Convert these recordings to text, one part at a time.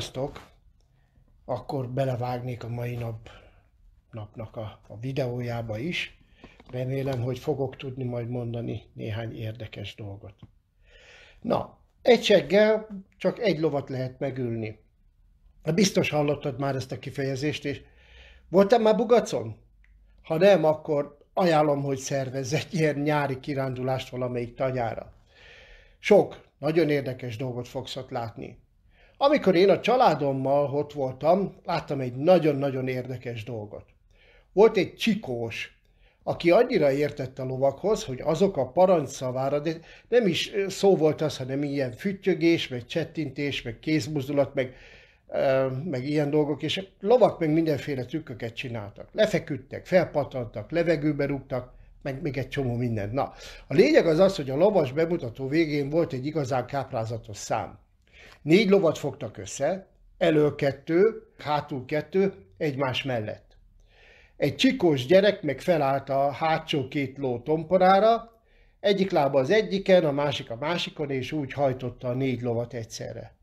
Sziasztok! Akkor belevágnék a mai nap, napnak a, a videójába is. Remélem, hogy fogok tudni majd mondani néhány érdekes dolgot. Na, egy seggel csak egy lovat lehet megülni. Hát biztos hallottad már ezt a kifejezést, és Voltam már Bugacon? Ha nem, akkor ajánlom, hogy szervezz egy ilyen nyári kirándulást valamelyik tanyára. Sok, nagyon érdekes dolgot fogsz ott látni. Amikor én a családommal ott voltam, láttam egy nagyon-nagyon érdekes dolgot. Volt egy csikós, aki annyira értett a lovakhoz, hogy azok a parancsszavára, de nem is szó volt az, hanem ilyen füttyögés, meg csettintés, meg kézmozdulat, meg, meg ilyen dolgok, és lovak meg mindenféle trükköket csináltak. Lefeküdtek, felpatantak, levegőbe rúgtak, meg még egy csomó mindent. Na, a lényeg az az, hogy a lovas bemutató végén volt egy igazán káprázatos szám. Négy lovat fogtak össze, Elő kettő, hátul kettő, egymás mellett. Egy csikós gyerek meg felállt a hátsó két ló tomporára, egyik lába az egyiken, a másik a másikon, és úgy hajtotta a négy lovat egyszerre.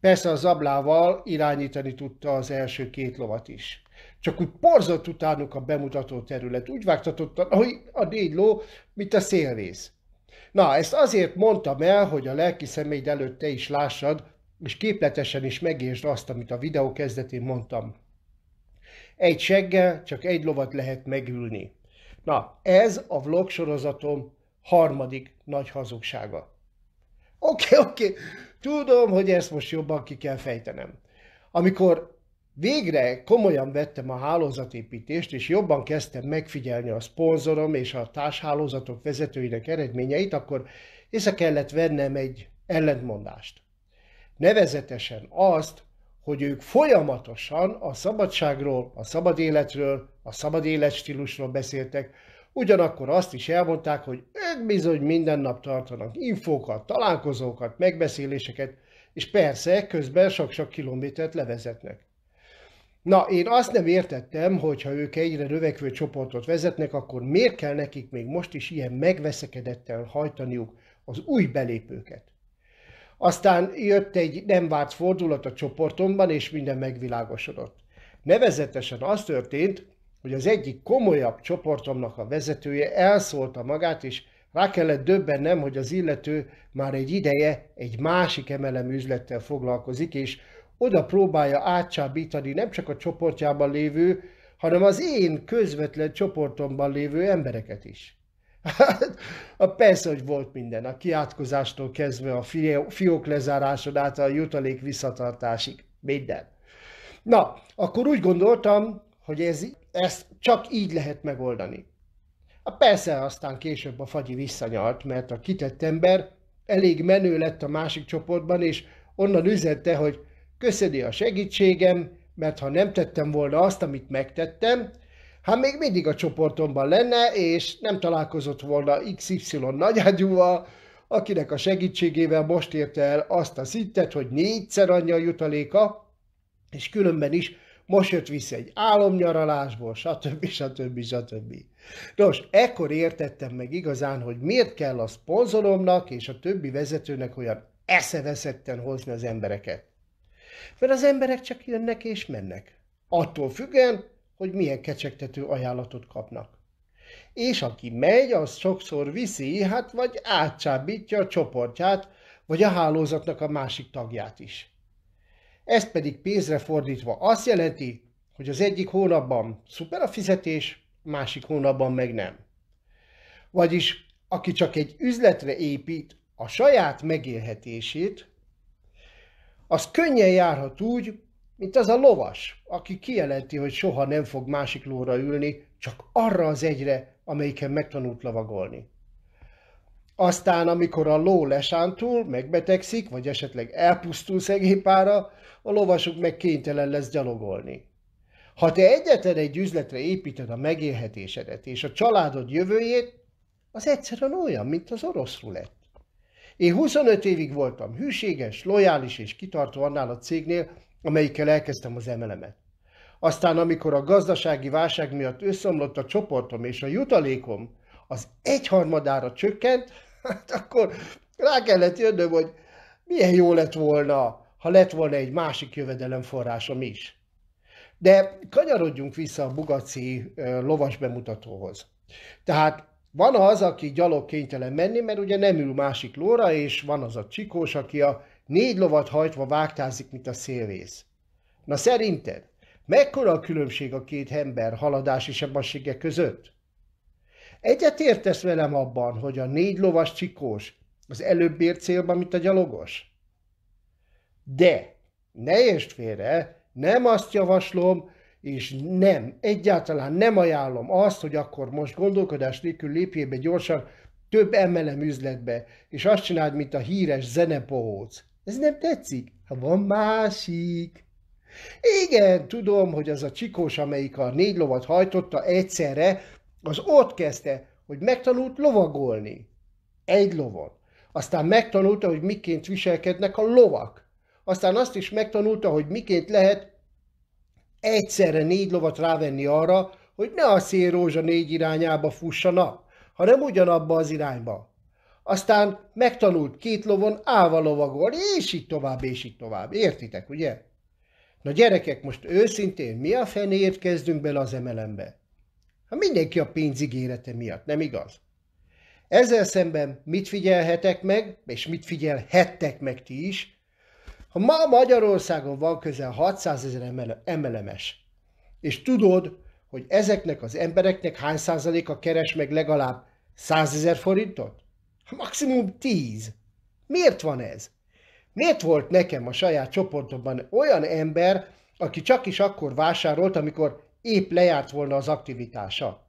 Persze az ablával irányítani tudta az első két lovat is. Csak úgy porzott utánuk a bemutató terület, úgy vágtatotta, hogy a négy ló, mint a szélvész. Na, ezt azért mondtam el, hogy a lelki személyed előtt te is lássad, és képletesen is megértsd azt, amit a videó kezdetén mondtam. Egy seggel csak egy lovat lehet megülni. Na, ez a vlog sorozatom harmadik nagy hazugsága. Oké, okay, oké, okay. tudom, hogy ezt most jobban ki kell fejtenem. Amikor Végre komolyan vettem a hálózatépítést, és jobban kezdtem megfigyelni a szponzorom és a társhálózatok vezetőinek eredményeit, akkor észre kellett vennem egy ellentmondást. Nevezetesen azt, hogy ők folyamatosan a szabadságról, a szabad életről, a szabad életstílusról beszéltek, ugyanakkor azt is elmondták, hogy ők bizony minden nap tartanak infókat, találkozókat, megbeszéléseket, és persze közben sok-sok kilométert levezetnek. Na, én azt nem értettem, hogy ha ők egyre növekvő csoportot vezetnek, akkor miért kell nekik még most is ilyen megveszekedettel hajtaniuk az új belépőket? Aztán jött egy nem várt fordulat a csoportomban, és minden megvilágosodott. Nevezetesen az történt, hogy az egyik komolyabb csoportomnak a vezetője elszólta magát, és rá kellett döbbennem, hogy az illető már egy ideje egy másik emelem üzlettel foglalkozik, és oda próbálja átcsábítani nem csak a csoportjában lévő, hanem az én közvetlen csoportomban lévő embereket is. Hát, a persze, hogy volt minden, a kiátkozástól kezdve a fiók lezáráson át a jutalék visszatartásig, minden. Na, akkor úgy gondoltam, hogy ez, ezt csak így lehet megoldani. A persze aztán később a fagyi visszanyalt, mert a kitett ember elég menő lett a másik csoportban, és onnan üzente, hogy köszöni a segítségem, mert ha nem tettem volna azt, amit megtettem, hát még mindig a csoportomban lenne, és nem találkozott volna XY nagyágyúval, akinek a segítségével most érte el azt a szintet, hogy négyszer annyi a jutaléka, és különben is most jött vissza egy álomnyaralásból, stb. stb. stb. Nos, ekkor értettem meg igazán, hogy miért kell a szponzoromnak és a többi vezetőnek olyan eszeveszetten hozni az embereket. Mert az emberek csak jönnek és mennek. Attól függen, hogy milyen kecsegtető ajánlatot kapnak. És aki megy, az sokszor viszi, hát vagy átcsábítja a csoportját, vagy a hálózatnak a másik tagját is. Ez pedig pénzre fordítva azt jelenti, hogy az egyik hónapban szuper a fizetés, másik hónapban meg nem. Vagyis aki csak egy üzletre épít a saját megélhetését, az könnyen járhat úgy, mint az a lovas, aki kijelenti, hogy soha nem fog másik lóra ülni, csak arra az egyre, amelyiken megtanult lavagolni. Aztán, amikor a ló lesántul, megbetegszik, vagy esetleg elpusztul szegépára, a lovasuk meg kénytelen lesz gyalogolni. Ha te egyetlen egy üzletre építed a megélhetésedet és a családod jövőjét, az egyszerűen olyan, mint az orosz rulett. Én 25 évig voltam hűséges, lojális és kitartó annál a cégnél, amelyikkel elkezdtem az emelemet. Aztán, amikor a gazdasági válság miatt összeomlott a csoportom és a jutalékom az egyharmadára csökkent, hát akkor rá kellett jönnöm, hogy milyen jó lett volna, ha lett volna egy másik jövedelemforrásom is. De kanyarodjunk vissza a Bugaci lovas bemutatóhoz. Tehát van az, aki gyalog kénytelen menni, mert ugye nem ül másik lóra, és van az a csikós, aki a négy lovat hajtva vágtázik, mint a szélvész. Na szerinted, mekkora a különbség a két ember haladási sebessége között? Egyet értesz velem abban, hogy a négy lovas csikós az előbb ér célba, mint a gyalogos? De, ne értsd félre, nem azt javaslom, és nem, egyáltalán nem ajánlom azt, hogy akkor most gondolkodás nélkül lépjél be gyorsan több emelem üzletbe, és azt csináld, mint a híres zenepohóc. Ez nem tetszik? Ha van másik. Igen, tudom, hogy az a csikós, amelyik a négy lovat hajtotta egyszerre, az ott kezdte, hogy megtanult lovagolni. Egy lovon. Aztán megtanulta, hogy miként viselkednek a lovak. Aztán azt is megtanulta, hogy miként lehet egyszerre négy lovat rávenni arra, hogy ne a szélrózsa négy irányába fussanak, hanem ugyanabba az irányba. Aztán megtanult két lovon állva lovagol, és így tovább, és így tovább. Értitek, ugye? Na gyerekek, most őszintén mi a fenéért kezdünk bele az emelembe? Ha hát mindenki a pénzigérete miatt, nem igaz? Ezzel szemben mit figyelhetek meg, és mit figyelhettek meg ti is, ha ma Magyarországon van közel 600 ezer emelemes, és tudod, hogy ezeknek az embereknek hány százaléka keres meg legalább 100 ezer forintot? Maximum 10. Miért van ez? Miért volt nekem a saját csoportomban olyan ember, aki csak is akkor vásárolt, amikor épp lejárt volna az aktivitása?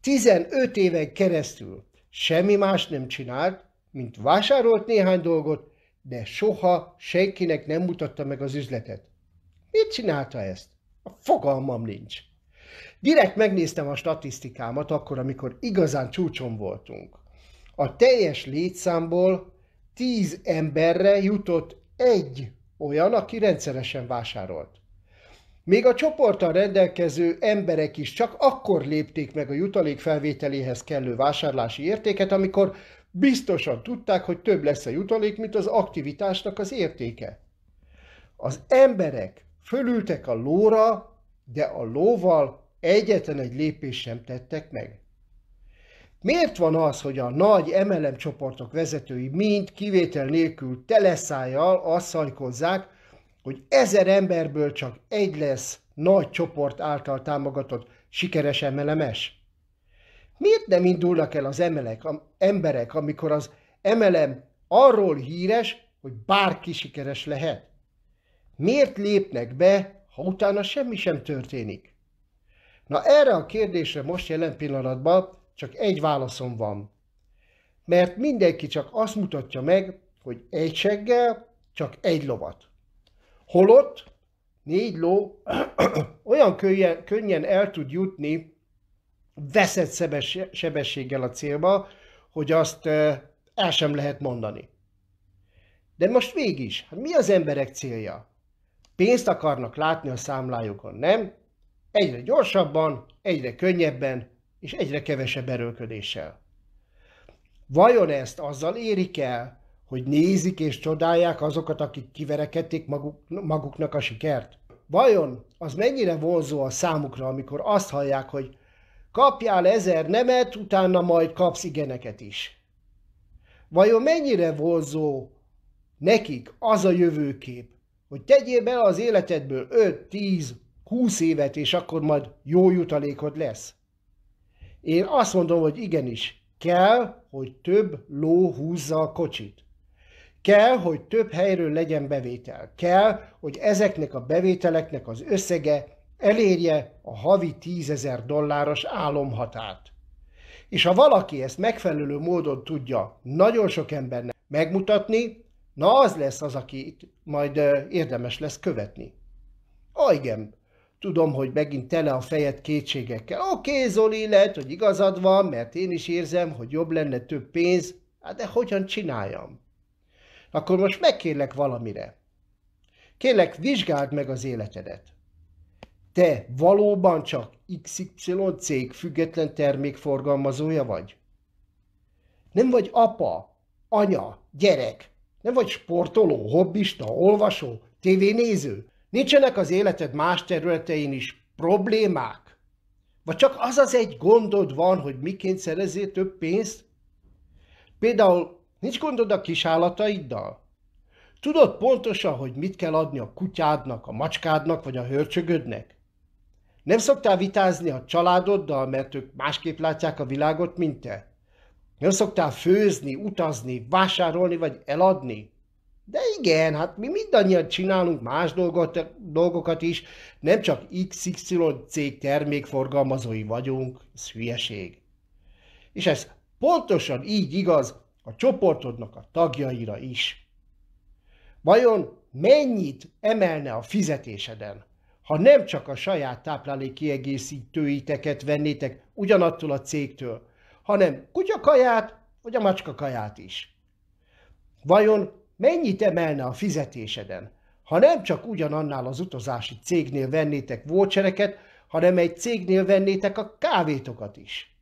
15 éven keresztül semmi más nem csinált, mint vásárolt néhány dolgot, de soha senkinek nem mutatta meg az üzletet. Miért csinálta ezt? A fogalmam nincs. Direkt megnéztem a statisztikámat akkor, amikor igazán csúcson voltunk. A teljes létszámból tíz emberre jutott egy olyan, aki rendszeresen vásárolt. Még a csoporttal rendelkező emberek is csak akkor lépték meg a jutalék felvételéhez kellő vásárlási értéket, amikor Biztosan tudták, hogy több lesz a jutalék, mint az aktivitásnak az értéke. Az emberek fölültek a lóra, de a lóval egyetlen egy lépés sem tettek meg. Miért van az, hogy a nagy MLM csoportok vezetői mind kivétel nélkül teleszájjal azt hogy ezer emberből csak egy lesz nagy csoport által támogatott sikeres MLMS? Miért nem indulnak el az emelek, a, emberek, amikor az emelem arról híres, hogy bárki sikeres lehet? Miért lépnek be, ha utána semmi sem történik? Na erre a kérdésre most jelen pillanatban csak egy válaszom van. Mert mindenki csak azt mutatja meg, hogy egy seggel csak egy lovat. Holott négy ló olyan könnyen, könnyen el tud jutni veszett sebességgel a célba, hogy azt el sem lehet mondani. De most mégis, hát mi az emberek célja? Pénzt akarnak látni a számlájukon, nem? Egyre gyorsabban, egyre könnyebben, és egyre kevesebb erőködéssel. Vajon ezt azzal érik el, hogy nézik és csodálják azokat, akik kiverekedték maguk, maguknak a sikert? Vajon az mennyire vonzó a számukra, amikor azt hallják, hogy Kapjál ezer nemet, utána majd kapsz igeneket is. Vajon mennyire vonzó nekik az a jövőkép, hogy tegyél bele az életedből 5, 10, 20 évet, és akkor majd jó jutalékod lesz? Én azt mondom, hogy igenis, kell, hogy több ló húzza a kocsit. Kell, hogy több helyről legyen bevétel. Kell, hogy ezeknek a bevételeknek az összege elérje a havi tízezer dolláros álomhatát. És ha valaki ezt megfelelő módon tudja nagyon sok embernek megmutatni, na az lesz az, akit majd érdemes lesz követni. A igen, tudom, hogy megint tele a fejed kétségekkel. Oké, okay, Zoli, lehet, hogy igazad van, mert én is érzem, hogy jobb lenne több pénz, hát de hogyan csináljam? Akkor most megkérlek valamire. Kérlek, vizsgáld meg az életedet te valóban csak XY cég független termékforgalmazója vagy? Nem vagy apa, anya, gyerek, nem vagy sportoló, hobbista, olvasó, tévénéző? Nincsenek az életed más területein is problémák? Vagy csak az az egy gondod van, hogy miként szerezzél több pénzt? Például nincs gondod a kisállataiddal? Tudod pontosan, hogy mit kell adni a kutyádnak, a macskádnak vagy a hörcsögödnek? Nem szoktál vitázni a családoddal, mert ők másképp látják a világot, mint te? Nem szoktál főzni, utazni, vásárolni vagy eladni? De igen, hát mi mindannyian csinálunk más dolgot, dolgokat is, nem csak XY cég termékforgalmazói vagyunk, ez hülyeség. És ez pontosan így igaz a csoportodnak a tagjaira is. Vajon mennyit emelne a fizetéseden? ha nem csak a saját kiegészítőiteket vennétek ugyanattól a cégtől, hanem kutyakaját vagy a macskakaját is. Vajon mennyit emelne a fizetéseden, ha nem csak ugyanannál az utazási cégnél vennétek vouchereket, hanem egy cégnél vennétek a kávétokat is?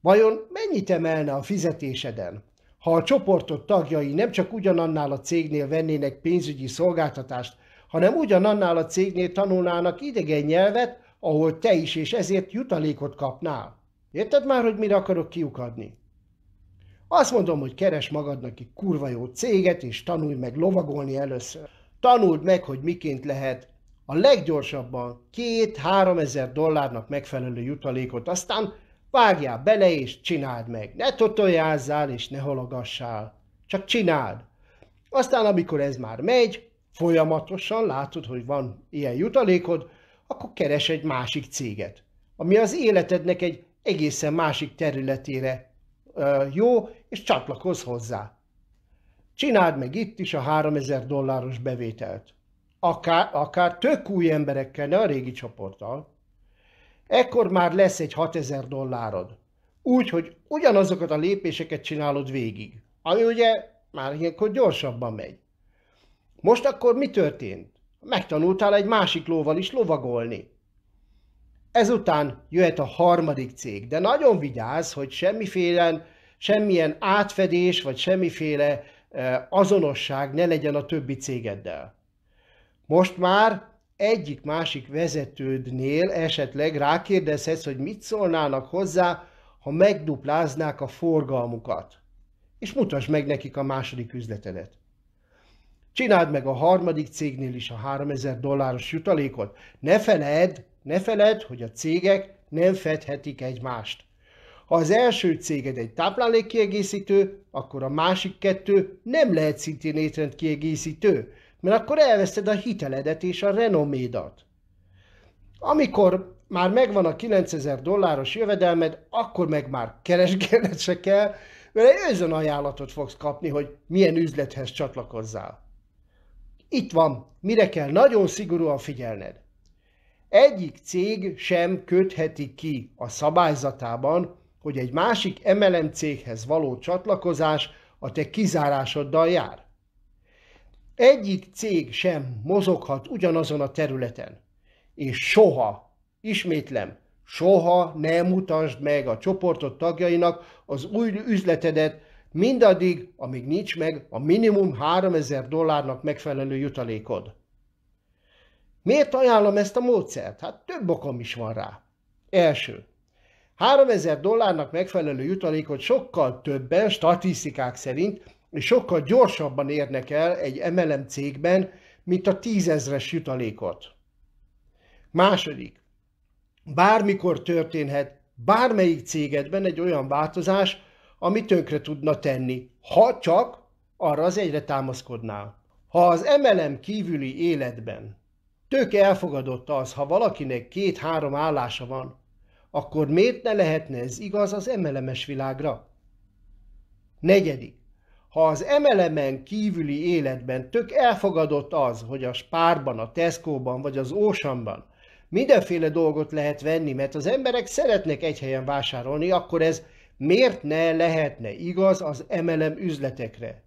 Vajon mennyit emelne a fizetéseden, ha a csoportot tagjai nem csak ugyanannál a cégnél vennének pénzügyi szolgáltatást, hanem ugyanannál a cégnél tanulnának idegen nyelvet, ahol te is, és ezért jutalékot kapnál. Érted már, hogy mire akarok kiukadni? Azt mondom, hogy keres magadnak egy kurva jó céget, és tanulj meg lovagolni először. Tanuld meg, hogy miként lehet a leggyorsabban két-három ezer dollárnak megfelelő jutalékot, aztán vágjál bele és csináld meg. Ne totoljázzál és ne halogassál. Csak csináld. Aztán, amikor ez már megy, folyamatosan látod, hogy van ilyen jutalékod, akkor keres egy másik céget, ami az életednek egy egészen másik területére jó, és csatlakozz hozzá. Csináld meg itt is a 3000 dolláros bevételt. Akár, akár tök új emberekkel, ne a régi csoporttal. Ekkor már lesz egy 6000 dollárod. Úgy, hogy ugyanazokat a lépéseket csinálod végig. Ami ugye már ilyenkor gyorsabban megy. Most akkor mi történt? Megtanultál egy másik lóval is lovagolni. Ezután jöhet a harmadik cég, de nagyon vigyázz, hogy semmiféle, semmilyen átfedés vagy semmiféle e, azonosság ne legyen a többi cégeddel. Most már egyik-másik vezetődnél esetleg rákérdezhetsz, hogy mit szólnának hozzá, ha megdupláznák a forgalmukat. És mutasd meg nekik a második üzletedet. Csináld meg a harmadik cégnél is a 3000 dolláros jutalékot. Ne feled, ne feled, hogy a cégek nem fedhetik egymást. Ha az első céged egy táplálékkiegészítő, akkor a másik kettő nem lehet szintén étrendkiegészítő, mert akkor elveszted a hiteledet és a renomédat. Amikor már megvan a 9000 dolláros jövedelmed, akkor meg már keresgélned se kell, mert egy ajánlatot fogsz kapni, hogy milyen üzlethez csatlakozzál. Itt van, mire kell nagyon szigorúan figyelned. Egyik cég sem kötheti ki a szabályzatában, hogy egy másik MLM céghez való csatlakozás a te kizárásoddal jár. Egyik cég sem mozoghat ugyanazon a területen. És soha, ismétlem, soha ne mutasd meg a csoportod tagjainak az új üzletedet, mindaddig, amíg nincs meg a minimum 3000 dollárnak megfelelő jutalékod. Miért ajánlom ezt a módszert? Hát több okom is van rá. Első. 3000 dollárnak megfelelő jutalékot sokkal többen, statisztikák szerint, és sokkal gyorsabban érnek el egy MLM cégben, mint a tízezres jutalékot. Második. Bármikor történhet bármelyik cégedben egy olyan változás, ami tönkre tudna tenni, ha csak arra az egyre támaszkodnál. Ha az emelem kívüli életben tök elfogadott az, ha valakinek két-három állása van, akkor miért ne lehetne ez igaz az emelemes világra? Negyedik. Ha az emelemen kívüli életben tök elfogadott az, hogy a spárban, a Tesco-ban vagy az Ósamban mindenféle dolgot lehet venni, mert az emberek szeretnek egy helyen vásárolni, akkor ez miért ne lehetne igaz az MLM üzletekre?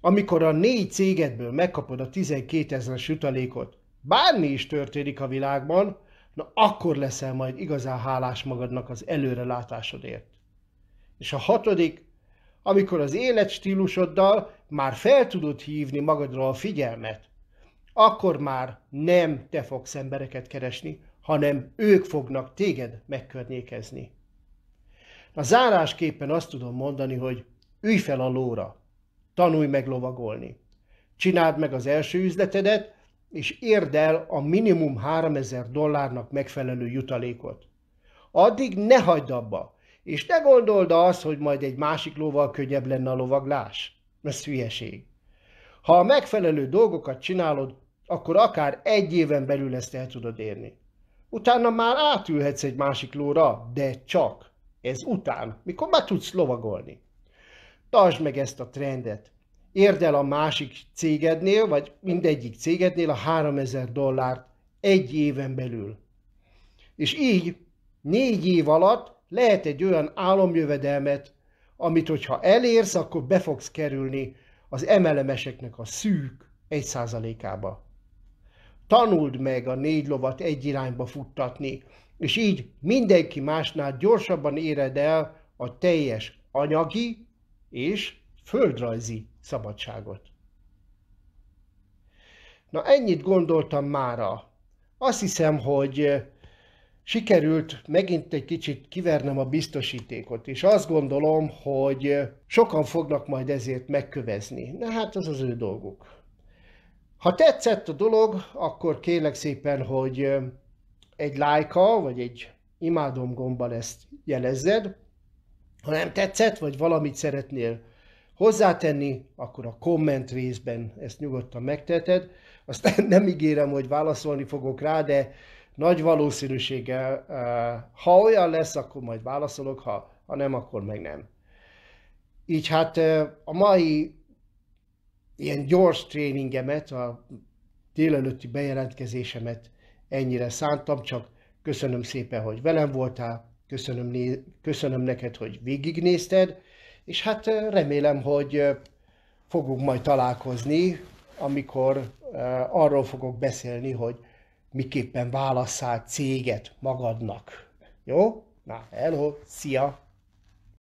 Amikor a négy cégedből megkapod a 12 ezeres jutalékot, bármi is történik a világban, na akkor leszel majd igazán hálás magadnak az előrelátásodért. És a hatodik, amikor az életstílusoddal már fel tudod hívni magadra a figyelmet, akkor már nem te fogsz embereket keresni, hanem ők fognak téged megkörnyékezni. A zárásképpen azt tudom mondani, hogy ülj fel a lóra, tanulj meg lovagolni, csináld meg az első üzletedet, és érd el a minimum 3000 dollárnak megfelelő jutalékot. Addig ne hagyd abba, és ne gondold azt, hogy majd egy másik lóval könnyebb lenne a lovaglás. Ez hülyeség. Ha a megfelelő dolgokat csinálod, akkor akár egy éven belül ezt el tudod érni. Utána már átülhetsz egy másik lóra, de csak. Ez után, mikor már tudsz lovagolni. Tartsd meg ezt a trendet. Érd el a másik cégednél, vagy mindegyik cégednél a 3000 dollárt egy éven belül. És így négy év alatt lehet egy olyan álomjövedelmet, amit hogyha elérsz, akkor be fogsz kerülni az emelemeseknek a szűk egy százalékába. Tanuld meg a négy lovat egy irányba futtatni, és így mindenki másnál gyorsabban éred el a teljes anyagi és földrajzi szabadságot. Na ennyit gondoltam mára. Azt hiszem, hogy sikerült megint egy kicsit kivernem a biztosítékot, és azt gondolom, hogy sokan fognak majd ezért megkövezni. Na hát az az ő dolguk. Ha tetszett a dolog, akkor kérlek szépen, hogy egy lájka, vagy egy imádom gombbal ezt jelezzed. Ha nem tetszett, vagy valamit szeretnél hozzátenni, akkor a komment részben ezt nyugodtan megteted. Azt nem ígérem, hogy válaszolni fogok rá, de nagy valószínűséggel, eh, ha olyan lesz, akkor majd válaszolok, ha, ha nem, akkor meg nem. Így hát eh, a mai ilyen gyors tréningemet, a délelőtti bejelentkezésemet ennyire szántam, csak köszönöm szépen, hogy velem voltál, köszönöm, köszönöm neked, hogy végignézted, és hát remélem, hogy fogunk majd találkozni, amikor arról fogok beszélni, hogy miképpen válasszál céget magadnak. Jó? Na, hello, szia!